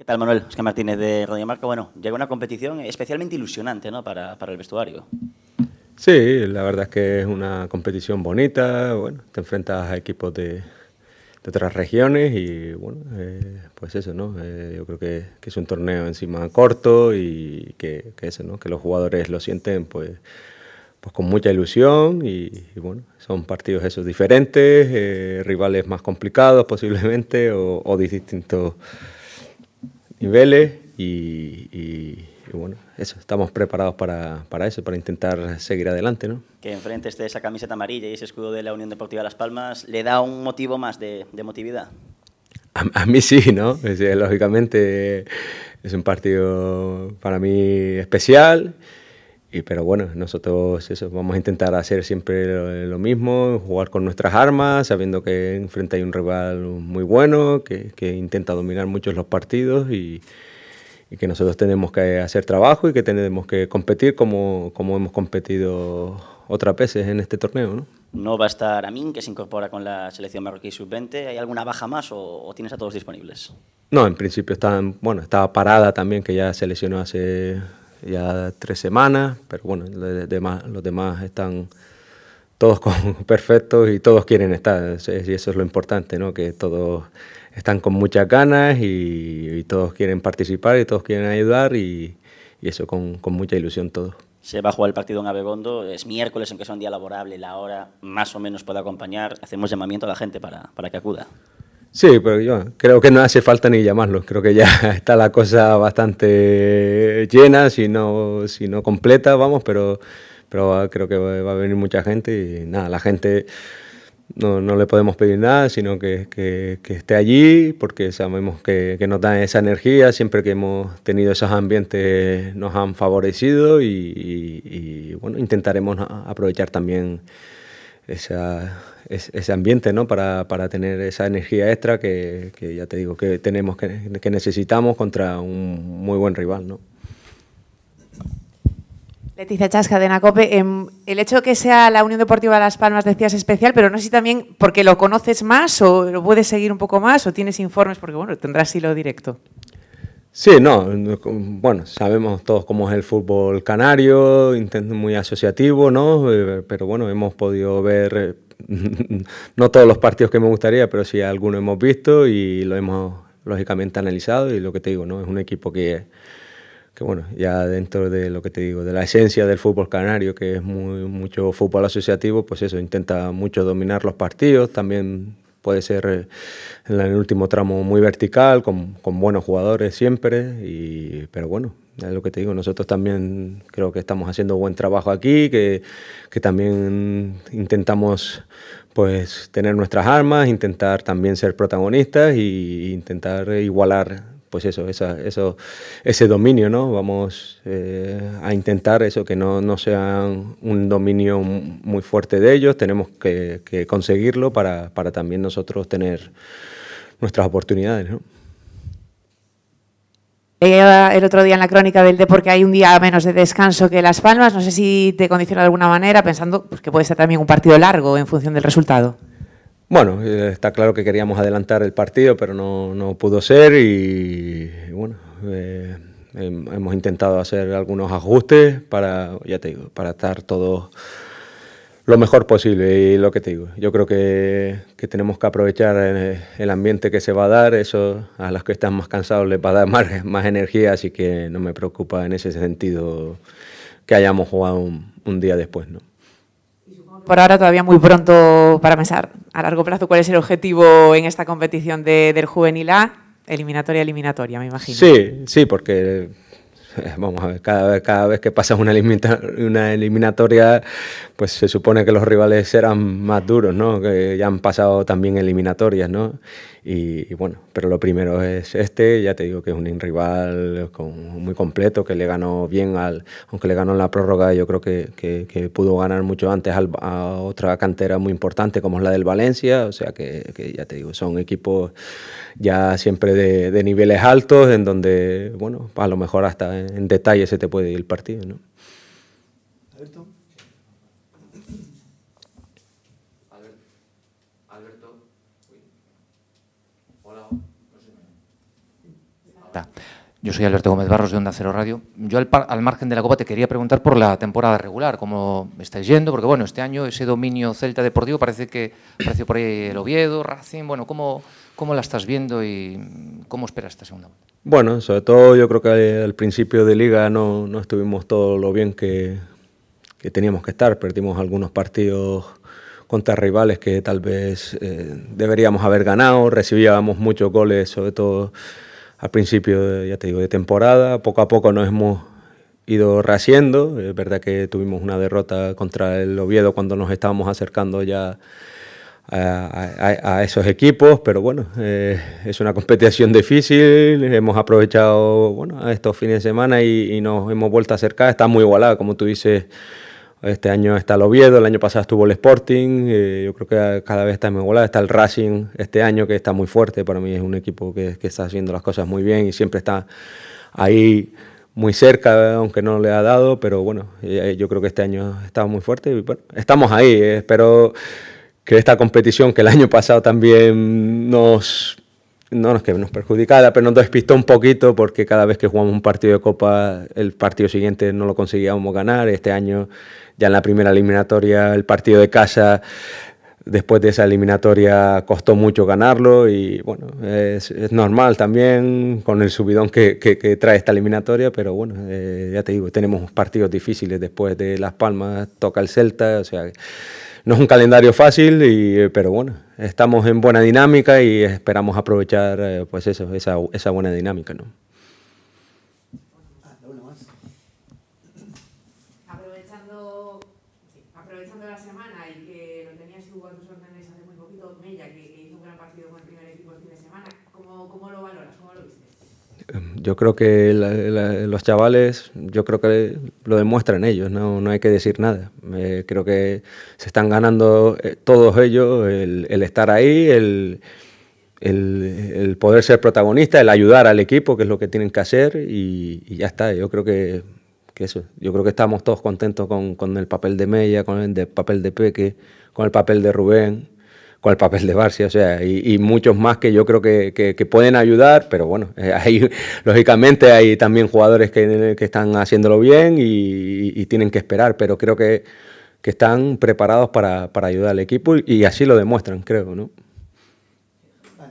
¿Qué tal, Manuel? que Martínez de Radio Marca. Bueno, llega una competición especialmente ilusionante ¿no? para, el vestuario. Sí, la verdad es que es una competición bonita. Bueno, te enfrentas a equipos de, otras regiones y bueno, eh, pues eso, ¿no? Eh, yo creo que, es un torneo encima corto y que, que, eso, ¿no? Que los jugadores lo sienten pues, pues con mucha ilusión y, bueno, son partidos esos diferentes, eh, rivales más complicados posiblemente o, o de distintos niveles y, y, y bueno, eso, estamos preparados para, para, eso, para intentar seguir adelante. ¿no? Que enfrente esté esa camiseta amarilla y ese escudo de la Unión Deportiva Las Palmas, ¿le da un motivo más de, de motividad? A, mí sí, ¿no? Eh, lógicamente es un partido para mí especial. Y, pero bueno, nosotros eso, vamos a intentar hacer siempre lo, mismo, jugar con nuestras armas, sabiendo que enfrente hay un rival muy bueno, que, que intenta dominar muchos los partidos y, que nosotros tenemos que hacer trabajo y que tenemos que competir como, como hemos competido otras veces en este torneo. ¿no? no va a estar Amin, que se incorpora con la selección marroquí sub-20. ¿Hay alguna baja más o, tienes a todos disponibles? No, en principio bueno, estaba parada también, que ya se lesionó hace ya tres semanas, pero bueno, los demás, los demás están todos perfectos y todos quieren estar, y eso es lo importante, ¿no? que todos están con muchas ganas y, todos quieren participar y todos quieren ayudar y, eso con, mucha ilusión todos se va a jugar el partido en Abegondo, es miércoles, que es un día laborable, la hora más o menos puede acompañar. Hacemos llamamiento a la gente para, para que acuda. Sí, pero yo creo que no hace falta ni llamarlo. Creo que ya está la cosa bastante llena, si no, si no completa, vamos, pero, pero creo que va a venir mucha gente y nada, la gente no, le podemos pedir nada, sino que, esté allí, porque sabemos que, que, nos dan esa energía, siempre que hemos tenido esos ambientes nos han favorecido y, y bueno, intentaremos aprovechar también esa, ese ambiente, ¿no? Para, tener esa energía extra que, ya te digo, que tenemos, que, necesitamos contra un muy buen rival, ¿no? Leticia Chasca de Nacope, em, el hecho de que sea la Unión Deportiva de Las Palmas decías especial, pero no sé si también porque lo conoces más o lo puedes seguir un poco más o tienes informes, porque bueno, tendrás hilo directo. Sí, no, bueno, sabemos todos cómo es el fútbol canario, muy asociativo, ¿no? Eh, pero bueno, hemos podido ver eh, no todos los partidos que me gustaría, pero sí algunos hemos visto y lo hemos lógicamente analizado y lo que te digo, ¿no? Es un equipo que, que bueno, ya dentro de lo que te digo, de la esencia del fútbol canario, que es muy, mucho fútbol asociativo, pues eso, intenta mucho dominar los partidos, también puede ser eh, en el último tramo muy vertical, con, buenos jugadores siempre, pero bueno, es lo que te digo, nosotros también creo que estamos haciendo buen trabajo aquí, que, también intentamos pues tener nuestras armas, intentar también ser protagonistas e intentar igualar pues eso, eso, ese dominio, ¿no? Vamos eh, a intentar eso, que no, sea un dominio muy fuerte de ellos, tenemos que, conseguirlo para, también nosotros tener nuestras oportunidades, ¿no? el otro día en la crónica del deporte hay un día menos de descanso que Las Palmas. No sé si te condiciona de alguna manera, pensando pues, que puede ser también un partido largo en función del resultado. Bueno, eh, está claro que queríamos adelantar el partido, pero no, pudo ser y, bueno, eh, hemos intentado hacer algunos ajustes para, ya te digo, para estar todos lo mejor posible y lo que te digo. Yo creo que, tenemos que aprovechar eh, el ambiente que se va a dar, eso a los que están más cansados les va a dar más, más energía, así que no me preocupa en ese sentido que hayamos jugado un, un día después, ¿no? por ahora todavía muy pronto para pensar a largo plazo cuál es el objetivo en esta competición del Juvenil A. Eliminatoria, eliminatoria, me imagino. Sí, sí, porque vamos a ver, cada vez, cada vez que pasas una, una eliminatoria, pues se supone que los rivales serán más duros, ¿no? Que ya han pasado también eliminatorias, ¿no? Y, bueno, pero lo primero es este, ya te digo que es un rival muy completo, que le ganó bien, al, aunque le ganó en la prórroga, yo creo que, pudo ganar mucho antes a otra cantera muy importante como es la del Valencia, o sea que, ya te digo, son equipos ya siempre de, de niveles altos, en donde, bueno, a lo mejor hasta en detalle se te puede ir el partido. ¿no? Alberto. Alberto. Hola. No sé. Yo soy Alberto Gómez Barros de Onda Cero Radio. Yo al, margen de la Copa te quería preguntar por la temporada regular, cómo estáis yendo, porque bueno, este año ese dominio celta deportivo parece que apareció por ahí el Oviedo, Racing, bueno, ¿cómo, cómo la estás viendo y cómo esperas esta segunda Bueno, sobre todo yo creo que al principio de liga no, no estuvimos todo lo bien que, teníamos que estar, perdimos algunos partidos contra rivales que tal vez eh, deberíamos haber ganado, recibíamos muchos goles, sobre todo al principio, ya te digo, de temporada. Poco a poco nos hemos ido rehaciendo. Es verdad que tuvimos una derrota contra el Oviedo cuando nos estábamos acercando ya a, esos equipos, pero bueno, eh, es una competición difícil. Hemos aprovechado bueno, estos fines de semana y, y nos hemos vuelto a acercar. Está muy igualada, como tú dices. Este año está el Oviedo, el año pasado estuvo el Sporting, eh, yo creo que cada vez está mejor, está el Racing este año que está muy fuerte, para mí es un equipo que, está haciendo las cosas muy bien y siempre está ahí muy cerca, aunque no le ha dado, pero bueno, eh, yo creo que este año está muy fuerte y bueno, estamos ahí, eh, espero que esta competición que el año pasado también nos no nos quedamos perjudicada pero nos despistó un poquito porque cada vez que jugamos un partido de Copa, el partido siguiente no lo conseguíamos ganar. Este año, ya en la primera eliminatoria, el partido de casa después de esa eliminatoria costó mucho ganarlo y bueno, es, normal también con el subidón que, trae esta eliminatoria, pero bueno, eh, ya te digo, tenemos partidos difíciles después de Las Palmas, toca el Celta, o sea, no es un calendario fácil, y, pero bueno, estamos en buena dinámica y esperamos aprovechar eh, pues eso, esa, esa buena dinámica, ¿no? Em, yo creo que los chavales, yo creo que lo demuestran ellos, no, hay que decir nada. Eh, creo que se están ganando eh, todos ellos el, estar ahí, el, el, poder ser protagonista, el ayudar al equipo, que es lo que tienen que hacer, y, ya está. Yo creo que, eso, yo creo que estamos todos contentos con, con el papel de Mella, con el papel de Peque, con el papel de Rubén con el papel de Barcia, o sea, y, muchos más que yo creo que, pueden ayudar, pero bueno, lógicamente hay también jugadores que, están haciéndolo bien y, tienen que esperar, pero creo que, están preparados para, ayudar al equipo y, así lo demuestran, creo, ¿no? Ah,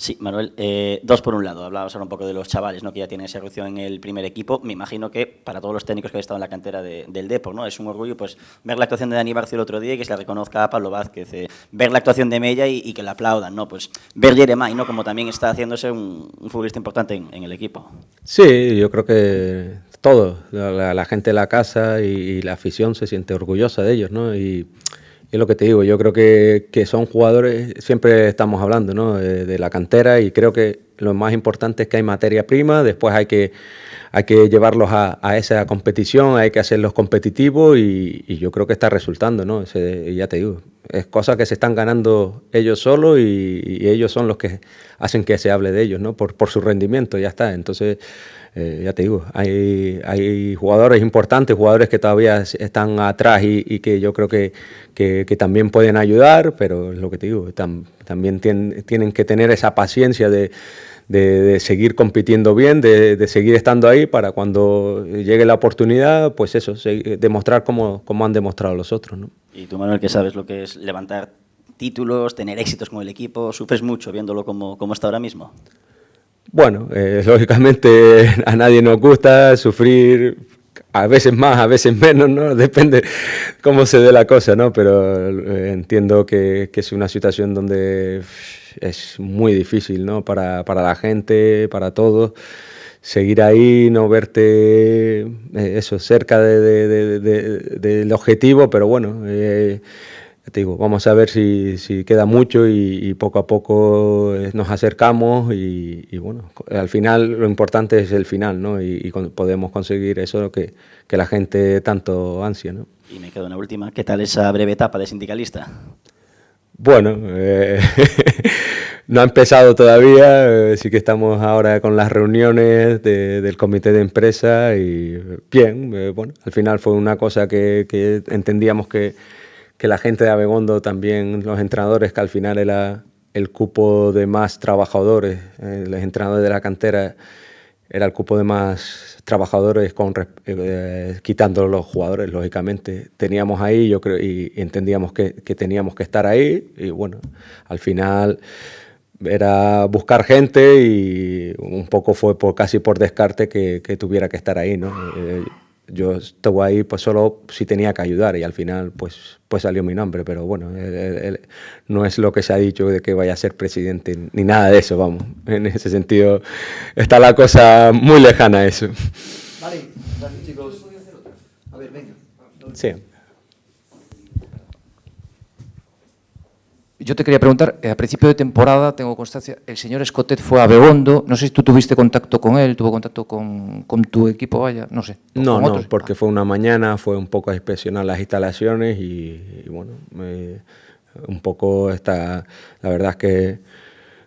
Sí, Manuel, eh, dos por un lado. Hablábamos ahora un poco de los chavales, ¿no? que ya tienen esa erupción en el primer equipo. Me imagino que para todos los técnicos que han estado en la cantera del Depor, ¿no? es un orgullo pues, ver la actuación de Dani Barcio el otro día y que se la reconozca a Pablo Vázquez, eh, ver la actuación de Mella y, que la aplaudan, ¿no? pues ver Jeremai, ¿no? como también está haciéndose un, futbolista importante en, el equipo. Sí, yo creo que todo, la, gente de la casa y, y, la afición se siente orgullosa de ellos. ¿no? Y, es lo que te digo, yo creo que, son jugadores, siempre estamos hablando ¿no? de, la cantera y creo que lo más importante es que hay materia prima, después hay que, hay que llevarlos a, esa competición, hay que hacerlos competitivos y, yo creo que está resultando, ¿no? ya te digo, es cosa que se están ganando ellos solos y, ellos son los que hacen que se hable de ellos, ¿no? Por, por su rendimiento, ya está. Entonces, eh, ya te digo, hay, hay, jugadores importantes, jugadores que todavía están atrás y, que yo creo que, también pueden ayudar, pero es lo que te digo, también tienen que tener esa paciencia de, seguir compitiendo bien, de, seguir estando ahí para cuando llegue la oportunidad, pues eso, demostrar como, como, han demostrado los otros. ¿no? Y tú, Manuel, que sabes lo que es levantar títulos, tener éxitos con el equipo, ¿sufres mucho viéndolo como, está ahora mismo? Bueno, eh, lógicamente a nadie nos gusta sufrir a veces más, a veces menos, ¿no? Depende cómo se dé la cosa, ¿no? Pero eh, entiendo que, es una situación donde es muy difícil, ¿no? Para, para la gente, para todos seguir ahí, no verte eh, eso cerca de, del objetivo, pero bueno, eh, digo, vamos a ver si, queda mucho y, poco a poco eh, nos acercamos y, bueno, al final lo importante es el final, ¿no? Y, podemos conseguir eso que, que, la gente tanto ansia, ¿no? Y me queda una última, ¿qué tal esa breve etapa de sindicalista? Bueno, No ha empezado todavía, eh, sí que estamos ahora con las reuniones del comité de empresa y bien, eh, bueno, al final fue una cosa que, entendíamos que, la gente de Abegondo, también los entrenadores, que al final era el cupo de más trabajadores, eh, los entrenadores de la cantera era el cupo de más trabajadores con, quitando los jugadores, lógicamente. Teníamos ahí, yo creo, y entendíamos que, que teníamos que estar ahí y bueno, al final era buscar gente y un poco fue por, casi por descarte que, tuviera que estar ahí, ¿no? Eh, yo estuve ahí pues solo si tenía que ayudar y al final pues, pues salió mi nombre, pero bueno, no es lo que se ha dicho de que vaya a ser presidente ni nada de eso, vamos. En ese sentido está la cosa muy lejana a eso. Vale, chicos. A ver, venga. Sí. Yo te quería preguntar, eh, a principio de temporada, tengo constancia, el señor Escotet fue a Begondo, no sé si tú tuviste contacto con él, tuvo contacto con, con tu equipo, vaya, no sé. No, no, porque ah. fue una mañana, fue un poco a inspeccionar las instalaciones y, bueno, un poco está, la verdad que,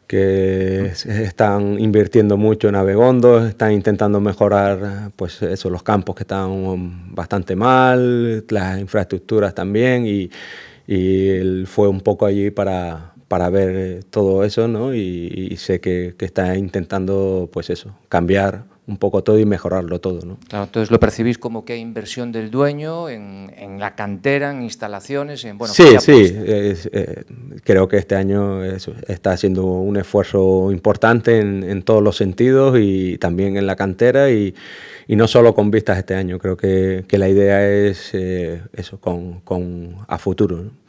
que están invirtiendo mucho en Abegondo, están intentando mejorar pues eso, los campos que están bastante mal, las infraestructuras también y y él fue un poco allí para, ver todo eso, ¿no? Y, sé que, que, está intentando, pues eso, cambiar un poco todo y mejorarlo todo. ¿no? Claro, entonces lo percibís como que hay inversión del dueño en, la cantera, en instalaciones, en... Bueno, sí, sí, pues eh, creo que este año está haciendo un esfuerzo importante en, todos los sentidos y también en la cantera y, no solo con vistas este año, creo que, la idea es eh, eso, con, con, a futuro. ¿no?